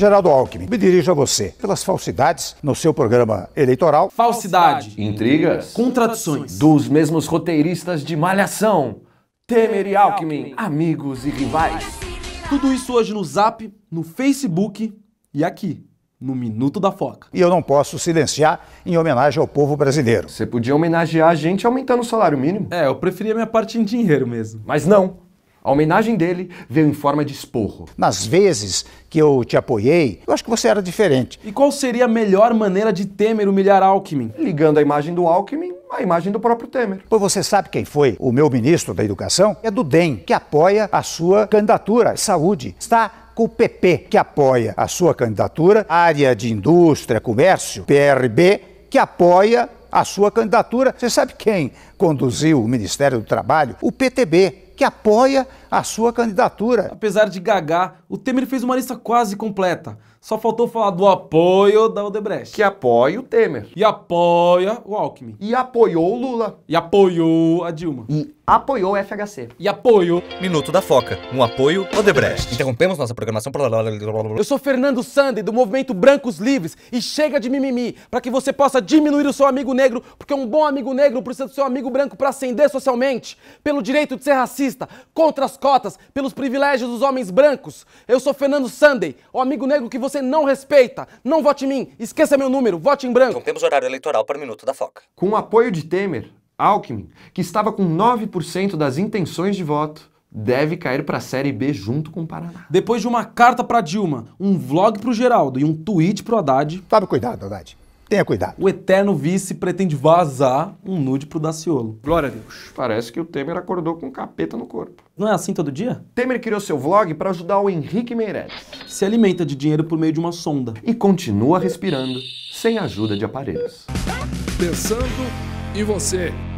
Geraldo Alckmin, me dirijo a você pelas falsidades no seu programa eleitoral. Falsidade. Intrigas. Contradições. Dos mesmos roteiristas de Malhação. Temer e Alckmin, amigos e rivais. Tudo isso hoje no Zap, no Facebook e aqui, no Minuto da Foca. E eu não posso silenciar em homenagem ao povo brasileiro. Você podia homenagear a gente aumentando o salário mínimo. É, eu preferia minha parte em dinheiro mesmo. Mas não. A homenagem dele veio em forma de esporro. Nas vezes que eu te apoiei, eu acho que você era diferente. E qual seria a melhor maneira de Temer humilhar Alckmin? Ligando a imagem do Alckmin à imagem do próprio Temer. Pois você sabe quem foi o meu ministro da Educação? É do DEM, que apoia a sua candidatura à saúde. Está com o PP, que apoia a sua candidatura, área de indústria, comércio, PRB, que apoia a sua candidatura. Você sabe quem conduziu o Ministério do Trabalho? O PTB, que apoia a sua candidatura. Apesar de gagar, o Temer fez uma lista quase completa. Só faltou falar do apoio da Odebrecht. Que apoia o Temer. E apoia o Alckmin. E apoiou o Lula. E apoiou a Dilma. E apoiou o FHC. E apoiou... Minuto da Foca, um apoio Odebrecht. Interrompemos nossa programação... Eu sou Fernando Sande, do Movimento Brancos Livres, e chega de mimimi, para que você possa diminuir o seu amigo negro, porque um bom amigo negro precisa do seu amigo branco para ascender socialmente, pelo direito de ser racista, contra as cotas, pelos privilégios dos homens brancos. Eu sou Fernando Sunday, o amigo negro que você não respeita. Não vote em mim, esqueça meu número, vote em branco. Não temos horário eleitoral para o Minuto da Foca. Com o apoio de Temer, Alckmin, que estava com 9% das intenções de voto, deve cair para a Série B junto com o Paraná. Depois de uma carta para Dilma, um vlog para o Geraldo e um tweet para o Haddad... Tome cuidado, Haddad. Tenha cuidado. O eterno vice pretende vazar um nude pro Daciolo. Glória a Deus. Parece que o Temer acordou com um capeta no corpo. Não é assim todo dia? Temer criou seu vlog para ajudar o Henrique Meirelles. Se alimenta de dinheiro por meio de uma sonda. E continua respirando, sem ajuda de aparelhos. Pensando em você.